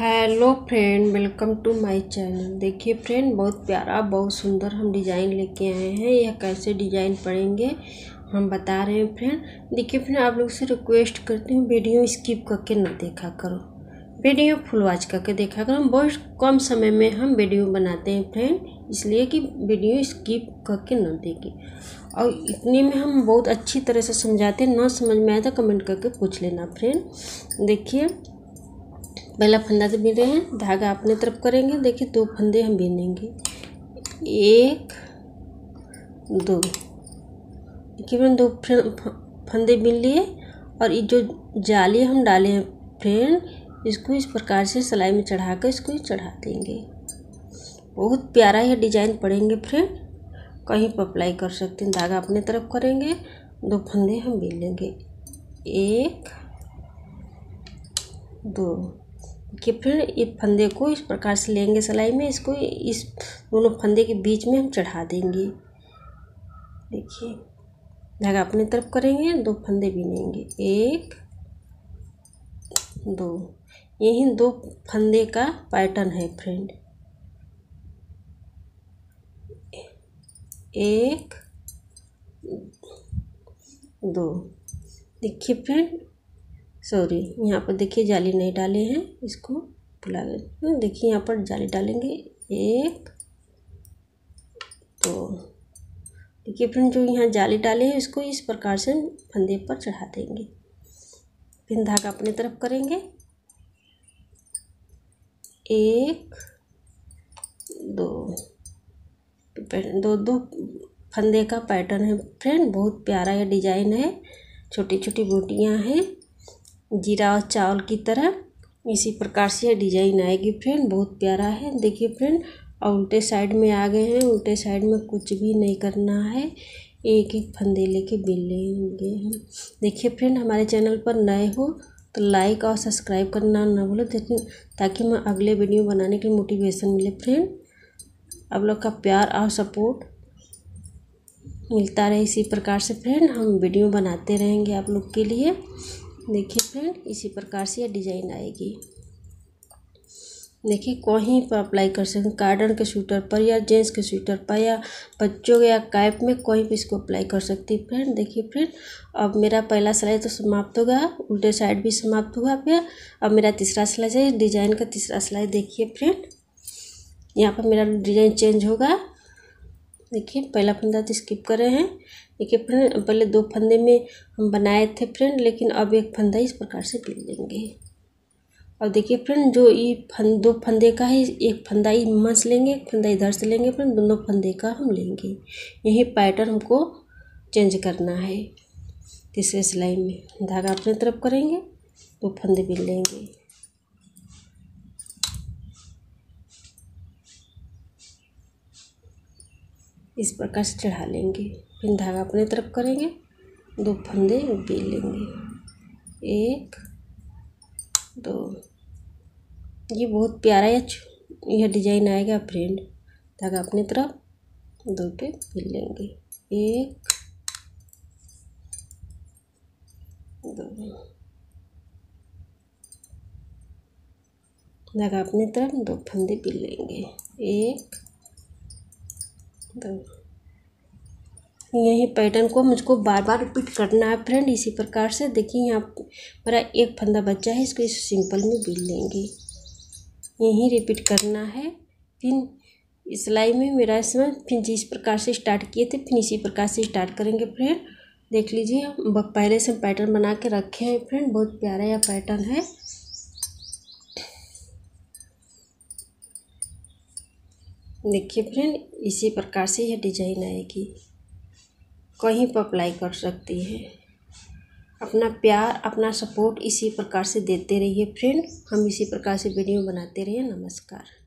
hello friend welcome to my channel देखिए friend बहुत प्यारा बहुत सुंदर हम डिज़ाइन लेके आए हैं यह कैसे डिज़ाइन पड़ेंगे हम बता रहे हैं फ्रेंड देखिए फ्रेंड आप लोग से रिक्वेस्ट करते हैं वीडियो स्किप करके ना देखा करो वीडियो फुल वॉच करके देखा करो बहुत कम समय में हम वीडियो बनाते हैं फ्रेंड इसलिए कि वीडियो स्किप करके ना देखें और इतने में हम बहुत अच्छी तरह से समझाते हैं ना समझ में आया तो कमेंट करके पूछ लेना फ्रेंड देखिए पहला फंदा से बीन रहे हैं धागा अपने तरफ करेंगे देखिए दो फंदे हम बीनेंगे एक दो तकरीबन दो फंदे बीन लिए और ये जो जाली हम डाले हैं फ्रेंड इसको इस प्रकार से सिलाई में चढ़ा कर इसको चढ़ा देंगे बहुत प्यारा ये डिजाइन पड़ेंगे फ्रेंड कहीं पर अप्लाई कर सकते हैं धागा अपने तरफ करेंगे दो फंदे हम बीन लेंगे एक दो कि फिर ये फंदे को इस प्रकार से लेंगे सिलाई में इसको इस दोनों फंदे के बीच में हम चढ़ा देंगे देखिए धागा अपने तरफ करेंगे दो फंदे लेंगे एक दो यही दो फंदे का पैटर्न है फ्रेंड एक दो देखिए फ्रेंड सॉरी यहाँ पर देखिए जाली नहीं डाले हैं इसको फुला हाँ, देखिए यहाँ पर जाली डालेंगे एक तो देखिए फ्रेंड जो यहाँ जाली डाले हैं इसको इस प्रकार से फंदे पर चढ़ा देंगे फिर धागा अपनी तरफ करेंगे एक दो तो दो दो फंदे का पैटर्न है फ्रेंड बहुत प्यारा यह डिजाइन है छोटी छोटी बूटियाँ हैं जीरा और चावल की तरह इसी प्रकार से डिजाइन आएगी फ्रेंड बहुत प्यारा है देखिए फ्रेंड और उल्टे साइड में आ गए हैं उल्टे साइड में कुछ भी नहीं करना है एक एक फंदे लेके बिल लेंगे हम देखिए फ्रेंड हमारे चैनल पर नए हो तो लाइक और सब्सक्राइब करना ना भूलो ताकि मैं अगले वीडियो बनाने के लिए मोटिवेशन मिले फ्रेंड आप लोग का प्यार और सपोर्ट मिलता रहे इसी प्रकार से फ्रेंड हम वीडियो बनाते रहेंगे आप लोग के लिए देखिए फ्रेंड इसी प्रकार से यह डिज़ाइन आएगी देखिए कहीं पर अप्लाई कर सकते हैं गार्डन के स्वेटर पर या जेंट्स के स्वेटर पर या बच्चों या कैप में कहीं भी इसको अप्लाई कर सकती है फ्रेंड देखिए फ्रेंड अब मेरा पहला सिलाई तो समाप्त हो गया उल्टे साइड भी समाप्त हुआ फिर अब मेरा तीसरा सिलाई है डिजाइन का तीसरा सिलाई देखिए फ्रेंड यहाँ पर मेरा डिजाइन चेंज होगा देखिए पहला फंदा तो स्किप कर रहे हैं देखिए फ्रेंड पहले दो फंदे में हम बनाए थे फ्रेंड लेकिन अब एक फंदा इस प्रकार से गिर लेंगे अब देखिए फ्रेंड जो ये फंद दो फंदे का है एक फंदा ही से लेंगे एक फंदा इधर से लेंगे फ्रेंड दोनों फंदे का हम लेंगे यही पैटर्न हमको चेंज करना है तीसरे सिलाई में धागा अपने तरफ करेंगे दो फंदे भी लेंगे इस प्रकार से चढ़ा लेंगे फिर धागा अपने तरफ करेंगे दो फंदे बेल लेंगे एक दो ये बहुत प्यारा या यह डिजाइन आएगा फ्रेंड धागा अपने तरफ दो पे बेल लेंगे एक दो धागा अपनी तरफ दो फंदे बिल लेंगे एक तो यही पैटर्न को मुझको बार बार रिपीट करना है फ्रेंड इसी प्रकार से देखिए यहाँ मेरा एक फंदा बच्चा है इसको इस सिंपल में बिल लेंगे यही रिपीट करना है फिर सिलाई में मेरा इसमें फिर जिस प्रकार से स्टार्ट किए थे फिर इसी प्रकार से स्टार्ट करेंगे फ्रेंड देख लीजिए पहले से पैटर्न बना के रखे हैं फ्रेंड बहुत प्यारा यह पैटर्न है देखिए फ्रेंड इसी प्रकार से यह डिजाइन आएगी कहीं पर अप्लाई कर सकती है अपना प्यार अपना सपोर्ट इसी प्रकार से देते रहिए फ्रेंड हम इसी प्रकार से वीडियो बनाते रहिए नमस्कार